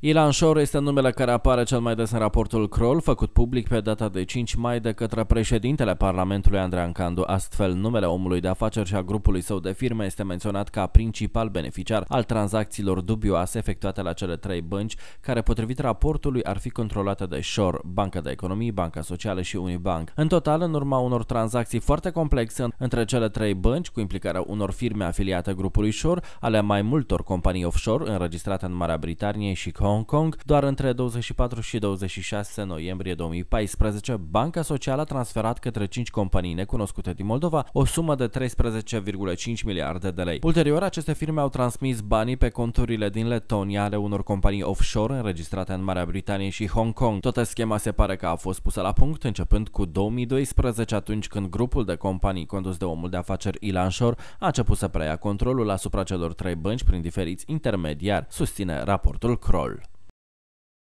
Ilan Șor este numele care apare cel mai des în raportul Kroll, făcut public pe data de 5 mai de către președintele Parlamentului Andrean Candu. Astfel, numele omului de afaceri și a grupului său de firme este menționat ca principal beneficiar al tranzacțiilor dubioase efectuate la cele trei bănci, care potrivit raportului ar fi controlate de Șor, Banca de Economie, Banca Socială și Unibank. În total, în urma unor tranzacții foarte complexe între cele trei bănci, cu implicarea unor firme afiliate grupului Șor, ale mai multor companii offshore înregistrate în Marea Britanie și Hong Kong, doar între 24 și 26 noiembrie 2014, Banca Socială a transferat către 5 companii necunoscute din Moldova o sumă de 13,5 miliarde de lei. Ulterior, aceste firme au transmis banii pe conturile din Letonia ale unor companii offshore înregistrate în Marea Britanie și Hong Kong. Toată schema se pare că a fost pusă la punct începând cu 2012, atunci când grupul de companii condus de omul de afaceri Ilan Shore a început să preia controlul asupra celor trei bănci prin diferiți intermediari, susține raportul Kroll.